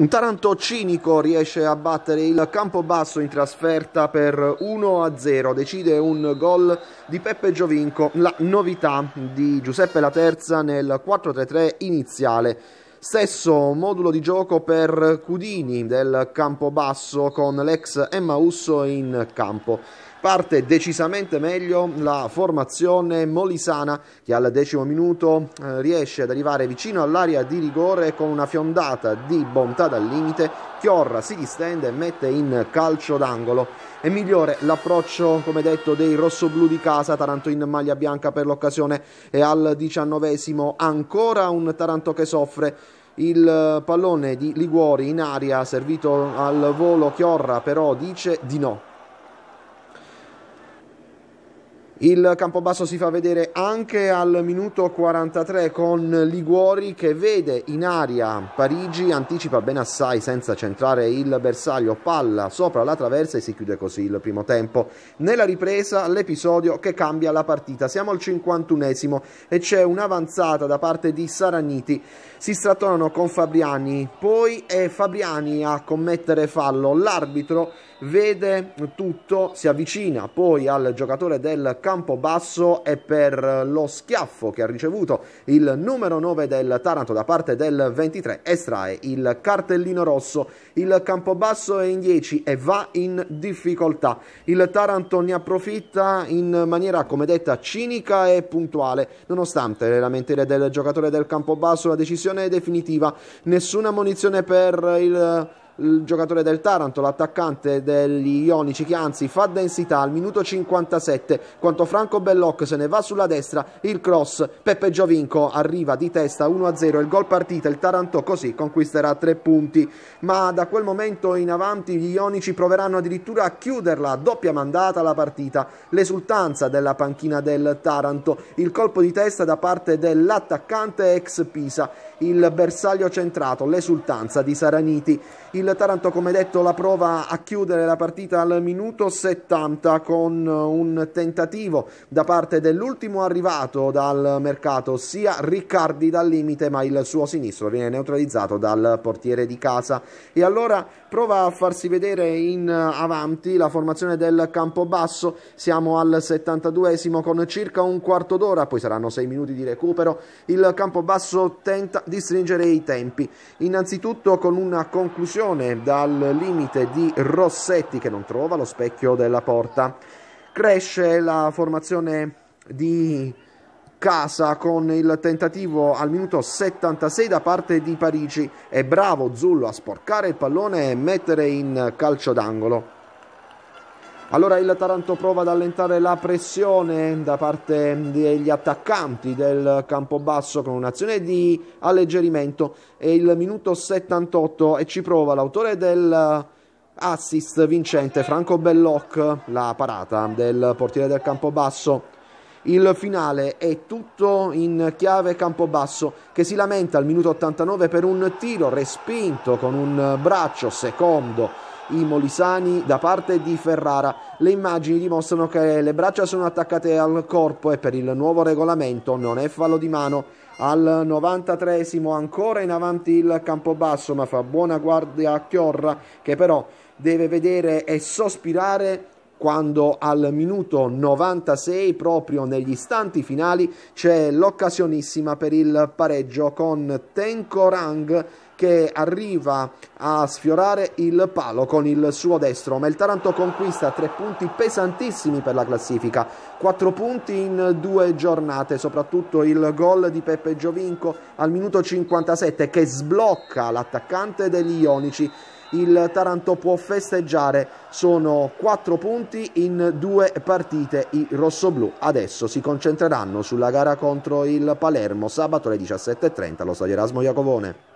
Un Taranto cinico riesce a battere il Campobasso in trasferta per 1-0, decide un gol di Peppe Giovinco, la novità di Giuseppe La Terza nel 4-3-3 iniziale. Stesso modulo di gioco per Cudini del Campobasso con l'ex Emma Usso in campo parte decisamente meglio la formazione molisana che al decimo minuto eh, riesce ad arrivare vicino all'area di rigore con una fiondata di bontà dal limite. Chiorra si distende e mette in calcio d'angolo. È migliore l'approccio, come detto, dei rossoblù di casa. Taranto in maglia bianca per l'occasione e al diciannovesimo ancora un Taranto che soffre il pallone di Liguori in aria servito al volo Chiorra però dice di no Il Campobasso si fa vedere anche al minuto 43 con Liguori che vede in aria Parigi, anticipa ben assai senza centrare il bersaglio, palla sopra la traversa e si chiude così il primo tempo. Nella ripresa l'episodio che cambia la partita, siamo al 51esimo e c'è un'avanzata da parte di Saraniti, si strattonano con Fabriani, poi è Fabriani a commettere fallo, l'arbitro vede tutto, si avvicina poi al giocatore del Campobasso campo basso e per lo schiaffo che ha ricevuto il numero 9 del Taranto da parte del 23 estrae il cartellino rosso. Il Campobasso è in 10 e va in difficoltà. Il Taranto ne approfitta in maniera, come detta, cinica e puntuale. Nonostante le lamentele del giocatore del Campobasso, la decisione è definitiva. Nessuna munizione per il il giocatore del Taranto, l'attaccante degli Ionici che anzi fa densità al minuto 57 quanto Franco Belloc se ne va sulla destra, il cross Peppe Giovinco arriva di testa 1-0 il gol partita, il Taranto così conquisterà tre punti, ma da quel momento in avanti gli Ionici proveranno addirittura a chiuderla a doppia mandata la partita, l'esultanza della panchina del Taranto, il colpo di testa da parte dell'attaccante ex Pisa, il bersaglio centrato, l'esultanza di Saraniti, il Taranto, come detto, la prova a chiudere la partita al minuto 70 con un tentativo da parte dell'ultimo arrivato dal mercato, sia Riccardi dal limite, ma il suo sinistro viene neutralizzato dal portiere di casa. E allora prova a farsi vedere in avanti la formazione del campo basso. Siamo al 72esimo con circa un quarto d'ora, poi saranno 6 minuti di recupero. Il campo basso tenta di stringere i tempi. Innanzitutto con una conclusione punizione dal limite di Rossetti che non trova lo specchio della porta. Cresce la formazione di casa con il tentativo al minuto 76 da parte di Parigi. È bravo Zullo a sporcare il pallone e mettere in calcio d'angolo. Allora il Taranto prova ad allentare la pressione da parte degli attaccanti del Campobasso con un'azione di alleggerimento. È il minuto 78 e ci prova l'autore del eh, assist vincente Franco Belloc, la parata del portiere del Campobasso. Il finale è tutto in chiave Campobasso che si lamenta al minuto 89 per un tiro respinto con un braccio secondo i molisani da parte di Ferrara. Le immagini dimostrano che le braccia sono attaccate al corpo e per il nuovo regolamento non è fallo di mano. Al 93 ancora in avanti il Campobasso ma fa buona guardia a Chiorra che però deve vedere e sospirare quando al minuto 96 proprio negli istanti finali c'è l'occasionissima per il pareggio con Tenkorang che arriva a sfiorare il palo con il suo destro, ma il Taranto conquista tre punti pesantissimi per la classifica, quattro punti in due giornate, soprattutto il gol di Peppe Giovinco al minuto 57 che sblocca l'attaccante degli Ionici il Taranto può festeggiare. Sono quattro punti in due partite. I rossoblù adesso si concentreranno sulla gara contro il Palermo sabato alle 17.30 allo stadio Erasmo Iacovone.